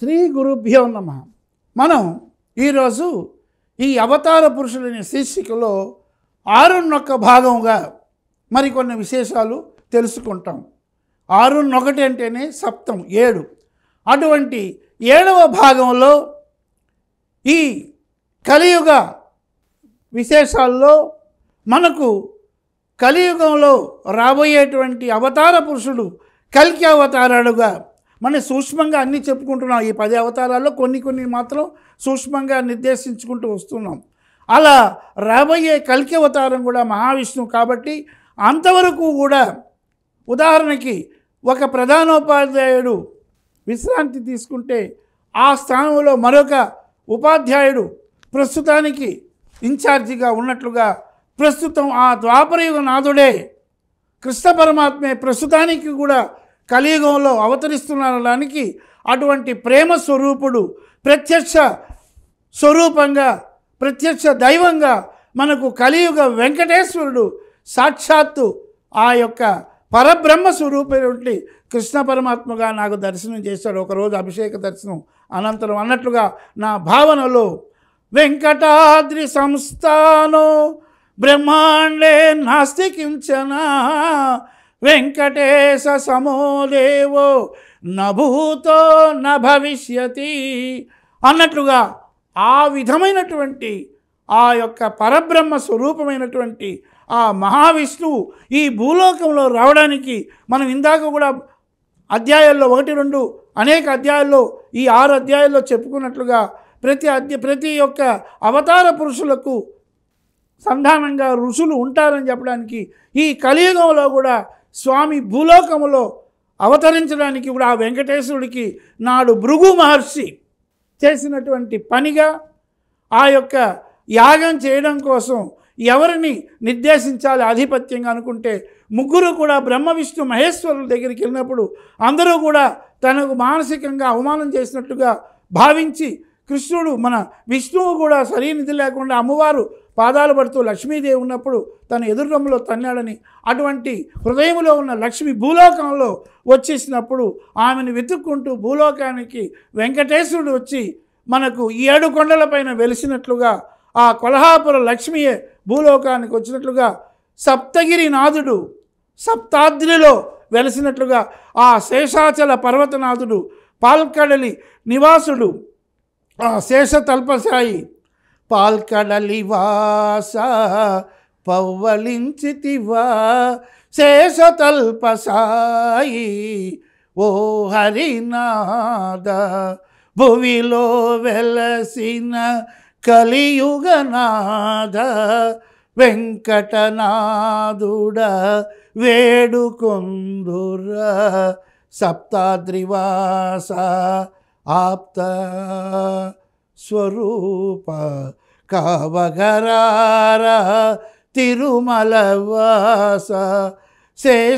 శ్రీ గురుభ్యో నమ మనం ఈరోజు ఈ అవతార పురుషులనే శీర్షికలో ఆరున్నొక్క భాగంగా మరికొన్ని విశేషాలు తెలుసుకుంటాం ఆరున్నొకటి అంటేనే సప్తం ఏడు అటువంటి ఏడవ భాగంలో ఈ కలియుగ విశేషాల్లో మనకు కలియుగంలో రాబోయేటువంటి అవతార పురుషుడు కలికి అవతారాడుగా మనం సూక్ష్మంగా అన్నీ చెప్పుకుంటున్నాం ఈ పది అవతారాల్లో కొన్ని కొన్ని మాత్రం సూక్ష్మంగా నిర్దేశించుకుంటూ వస్తున్నాం అలా రాబోయే కలికి అవతారం కూడా మహావిష్ణువు కాబట్టి అంతవరకు కూడా ఉదాహరణకి ఒక ప్రధానోపాధ్యాయుడు విశ్రాంతి తీసుకుంటే ఆ స్థానంలో మరొక ఉపాధ్యాయుడు ప్రస్తుతానికి ఇన్ఛార్జిగా ఉన్నట్లుగా ప్రస్తుతం ఆ ద్వాపరయుగ నాథుడే కృష్ణ పరమాత్మే ప్రస్తుతానికి కూడా కలియుగంలో అవతరిస్తున్నానడానికి అటువంటి ప్రేమ స్వరూపుడు ప్రత్యక్ష స్వరూపంగా ప్రత్యక్ష దైవంగా మనకు కలియుగ వెంకటేశ్వరుడు సాక్షాత్తు ఆ యొక్క పరబ్రహ్మ స్వరూపటువంటి కృష్ణ పరమాత్మగా నాకు దర్శనం చేశాడు ఒకరోజు అభిషేక దర్శనం అనంతరం అన్నట్లుగా నా భావనలో వెంకటాద్రి సంస్థానో బ్రహ్మాండే నాస్తికించనా వెంకటేశ సమోదేవో నభూతో నభవిష్యతి అన్నట్లుగా ఆ విధమైనటువంటి ఆ యొక్క పరబ్రహ్మ స్వరూపమైనటువంటి ఆ మహావిష్ణువు ఈ భూలోకంలో రావడానికి మనం ఇందాక కూడా అధ్యాయాల్లో ఒకటి రెండు అనేక అధ్యాయాల్లో ఈ ఆరు అధ్యాయాల్లో చెప్పుకున్నట్లుగా ప్రతి అధ్య ప్రతి యొక్క అవతార పురుషులకు సంధానంగా ఋషులు ఉంటారని చెప్పడానికి ఈ కలియుగంలో కూడా స్వామి భూలోకములో అవతరించడానికి కూడా ఆ వెంకటేశ్వరుడికి నాడు భృగు మహర్షి చేసినటువంటి పనిగా ఆ యొక్క యాగం చేయడం కోసం ఎవరిని నిర్దేశించాలి ఆధిపత్యంగా అనుకుంటే ముగ్గురు కూడా బ్రహ్మ విష్ణు మహేశ్వరుల దగ్గరికి వెళ్ళినప్పుడు అందరూ కూడా తనకు మానసికంగా అవమానం చేసినట్టుగా భావించి కృష్ణుడు మన విష్ణువు కూడా సరైనది లేకుండా అమ్మవారు పాదాలు పడుతూ లక్ష్మీదేవి ఉన్నప్పుడు తన ఎదుర్రంలో తన్నాడని అటువంటి హృదయంలో ఉన్న లక్ష్మి భూలోకంలో వచ్చేసినప్పుడు ఆమెను వెతుక్కుంటూ భూలోకానికి వెంకటేశ్వరుడు వచ్చి మనకు ఏడు కొండలపైన వెలిసినట్లుగా ఆ కొల్హాపుర లక్ష్మియే భూలోకానికి వచ్చినట్లుగా సప్తగిరి నాథుడు సప్తాద్రిలో వెలిసినట్లుగా ఆ శేషాచల పర్వతనాథుడు పాల్కడలి నివాసుడు ఆ శేష తల్పసాయి పాల్కడలివాస పవ్వలించితివా శేషతల్పసాయి ఓ హరినాద భువిలో వెలసిన కలియుగనాద వెంకటనాదుడ వేడుకొందుర సప్తాద్రివాస ఆప్త స్వరూప కావగరార తిరుమలవాస శేషాద్రివాస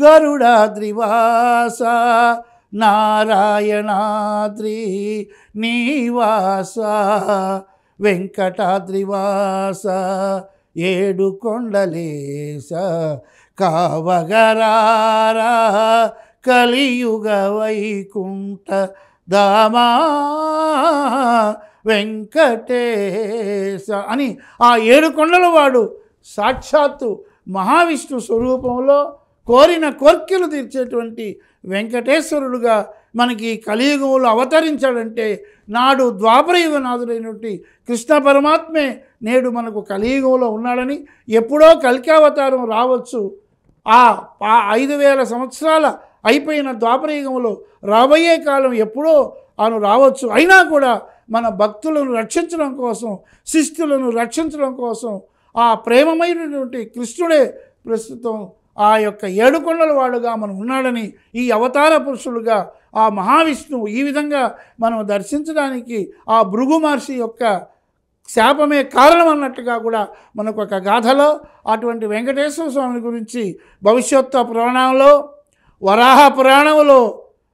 గరుడాద్రివాస నారాయణాద్రి నీవాస వెంకటాద్రివాస ఏడు కొండలేస కావగరార కలియుగ వైకుంఠ దామా వెంకటేశ అని ఆ ఏడు కొండల వాడు సాక్షాత్తు మహావిష్ణు స్వరూపంలో కోరిన కోర్కెలు తీర్చేటువంటి వెంకటేశ్వరుడుగా మనకి కలియుగంలో అవతరించాడంటే నాడు ద్వాపరయుగనాథుడైనటువంటి కృష్ణ పరమాత్మే నేడు మనకు కలియుగంలో ఉన్నాడని ఎప్పుడో కలికావతారం రావచ్చు ఆ ఐదు వేల సంవత్సరాల అయిపోయిన ద్వాపరయుగంలో రాబోయే కాలం ఎప్పుడో ఆను రావచ్చు అయినా కూడా మన భక్తులను రక్షించడం కోసం శిష్యులను రక్షించడం కోసం ఆ ప్రేమమైనటువంటి కృష్ణుడే ప్రస్తుతం ఆ యొక్క ఏడుకొండల వాడుగా మనం ఉన్నాడని ఈ అవతార పురుషుడుగా ఆ మహావిష్ణువు ఈ విధంగా మనం దర్శించడానికి ఆ భృగు మహర్షి యొక్క శాపమే కారణం అన్నట్టుగా కూడా మనకు ఒక గాథలో అటువంటి వెంకటేశ్వర స్వామి గురించి భవిష్యత్తు పురాణంలో వరాహ పురాణంలో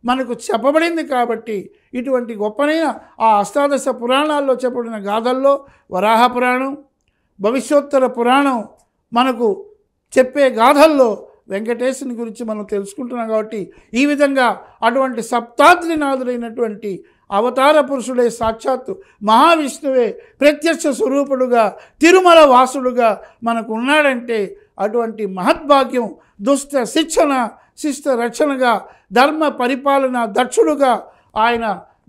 మనకు చెప్పబడింది కాబట్టి ఇటువంటి గొప్పనైన ఆ అష్టాదశ పురాణాల్లో చెప్పబడిన గాథల్లో వరాహ పురాణం భవిష్యోత్తర పురాణం మనకు చెప్పే గాథల్లో వెంకటేశుని గురించి మనం తెలుసుకుంటున్నాం కాబట్టి ఈ విధంగా అటువంటి సప్తాద్రి సప్తాద్రినాథుడైనటువంటి అవతార పురుషుడే సాక్షాత్తు మహావిష్ణువే ప్రత్యక్ష స్వరూపుడుగా తిరుమల వాసుడుగా మనకు ఉన్నాడంటే అటువంటి మహద్భాగ్యం దుష్ట శిక్షణ శిష్ట రక్షణగా ధర్మ పరిపాలన దక్షుడుగా ఆయన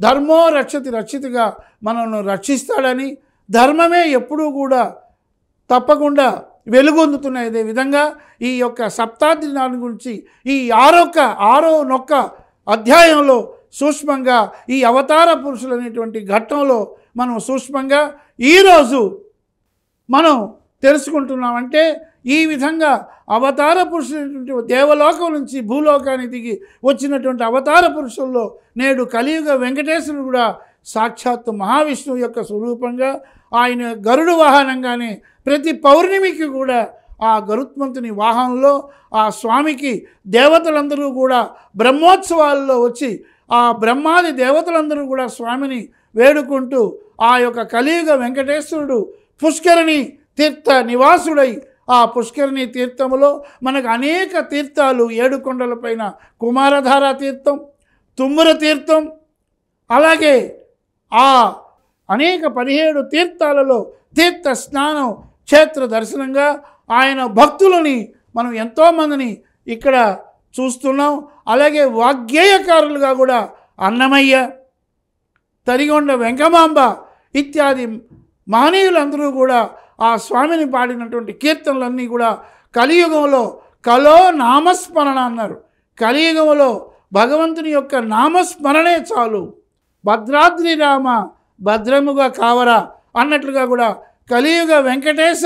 ధర్మో రక్షతి రక్షితగా మనల్ని రక్షిస్తాడని ధర్మమే ఎప్పుడూ కూడా తప్పకుండా వెలుగొందుతున్న ఇదే విధంగా ఈ యొక్క సప్తాద్రి దాని గురించి ఈ ఆరొక్క ఆరో నొక్క అధ్యాయంలో సూక్ష్మంగా ఈ అవతార పురుషులు అనేటువంటి ఘట్టంలో మనం సూక్ష్మంగా ఈరోజు మనం తెలుసుకుంటున్నామంటే ఈ విధంగా అవతార పురుషుడు దేవలోకం నుంచి భూలోకానికి దిగి వచ్చినటువంటి అవతార పురుషుల్లో నేడు కలియుగ వెంకటేశ్వరుడు కూడా సాక్షాత్తు మహావిష్ణువు యొక్క స్వరూపంగా ఆయన గరుడు వాహనంగానే ప్రతి పౌర్ణమికి కూడా ఆ గరుత్మంతుని వాహనంలో ఆ స్వామికి దేవతలందరూ కూడా బ్రహ్మోత్సవాల్లో వచ్చి ఆ బ్రహ్మాది దేవతలందరూ కూడా స్వామిని వేడుకుంటూ ఆ యొక్క కలియుగ వెంకటేశ్వరుడు పుష్కరిణి తీర్థ నివాసుడై ఆ పుష్కరిణి తీర్థములో మనకు అనేక తీర్థాలు ఏడు కొండలపైన కుమారధార తీర్థం తుమ్మర తీర్థం అలాగే ఆ అనేక పదిహేడు తీర్థాలలో తీర్థ స్నానం క్షేత్ర దర్శనంగా ఆయన భక్తులని మనం ఎంతోమందిని ఇక్కడ చూస్తున్నాం అలాగే వాగ్గేయకారులుగా కూడా అన్నమయ్య తరిగొండ వెంకమాంబ ఇత్యాది మహనీయులందరూ కూడా ఆ స్వామిని పాడినటువంటి కీర్తనలన్నీ కూడా కలియుగంలో కలో నామస్మరణ అన్నారు కలియుగంలో భగవంతుని యొక్క నామస్మరణే చాలు భద్రాద్రి రామ భద్రముగా కావరా అన్నట్లుగా కూడా కలియుగ వెంకటేశ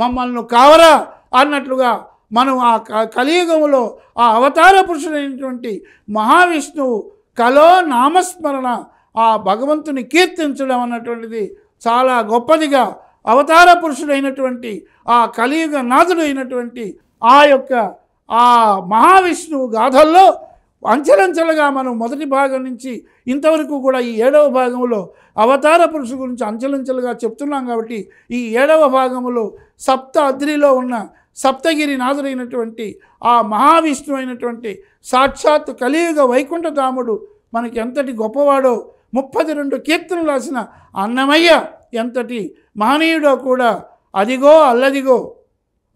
మమ్మల్ని కావరా అన్నట్లుగా మనం ఆ కలియుగంలో ఆ అవతార పురుషుడైనటువంటి మహావిష్ణువు కలో నామస్మరణ ఆ భగవంతుని కీర్తించడం అన్నటువంటిది చాలా గొప్పదిగా అవతార పురుషుడైనటువంటి ఆ కలియుగ నాథుడు అయినటువంటి ఆ యొక్క ఆ మహావిష్ణువు గాథల్లో అంచెలంచెలుగా మనం మొదటి భాగం నుంచి ఇంతవరకు కూడా ఈ ఏడవ భాగంలో అవతార పురుషుల గురించి అంచెలంచెలుగా చెప్తున్నాం కాబట్టి ఈ ఏడవ భాగంలో సప్త అద్రిలో ఉన్న సప్తగిరి నాథుడైనటువంటి ఆ మహావిష్ణువు అయినటువంటి సాక్షాత్ కలియుగ వైకుంఠధాముడు మనకి ఎంతటి గొప్పవాడో ముప్పది రెండు కీర్తనలు రాసిన అన్నమయ్య ఎంతటి మహనీయుడో కూడా అదిగో అల్లదిగో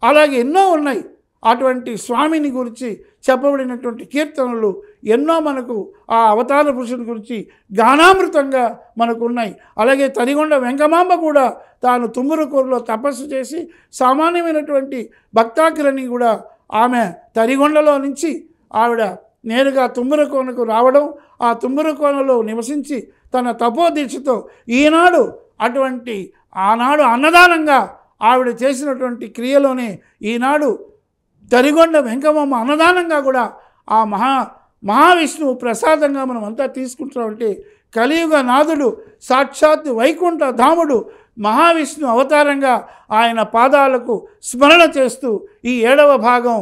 అలాగే ఎన్నో ఉన్నాయి అటువంటి స్వామిని గురించి చెప్పబడినటువంటి కీర్తనలు ఎన్నో మనకు ఆ అవతార పురుషుని గురించి గానామృతంగా మనకు ఉన్నాయి అలాగే తరిగొండ వెంకమాంబ కూడా తాను తుమ్మురుకూరులో తపస్సు చేసి సామాన్యమైనటువంటి భక్తాకిరణి కూడా ఆమె తరిగొండలో నుంచి ఆవిడ నేరుగా తుమ్మురకోనకు రావడం ఆ తుమ్మురకోనలో నివసించి తన తపోదీక్షతో ఈనాడు అటువంటి ఆనాడు అన్నదానంగా ఆవిడ చేసినటువంటి క్రియలోనే ఈనాడు తరిగొండ వెంకమ్మ అన్నదానంగా కూడా ఆ మహా మహావిష్ణువు ప్రసాదంగా మనం అంతా తీసుకుంటామంటే కలియుగ నాథుడు సాక్షాత్ వైకుంఠ ధాముడు మహావిష్ణు అవతారంగా ఆయన పాదాలకు స్మరణ చేస్తూ ఈ ఏడవ భాగం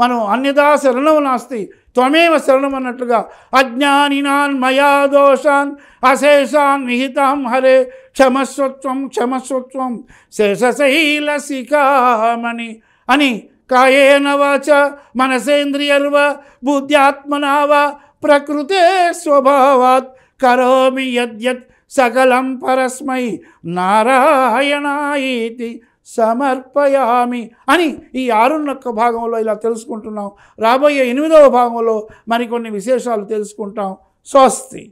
మనం అన్నదాశ రుణవ నాస్తి త్వమేవ శరణం అన్నట్లుగా అజ్ఞానినాన్ మయా దోషాన్ అశేషాన్ నిహితాం హరే క్షమస్వత్వం క్షమస్వత్వం శేషశైల శిఖామణి అని కాయేన వాచ మనసేంద్రియర్వ బుద్ధ్యాత్మనావ ప్రకృతే స్వభావాత్ కరోమి యద్యత్ సకలం పరస్మై నారాయణాయితి సమర్పయామి అని ఈ ఆరున్నొక్క భాగంలో ఇలా తెలుసుకుంటున్నాం రాబోయే ఎనిమిదవ భాగంలో మరికొన్ని విశేషాలు తెలుసుకుంటాం స్వస్తి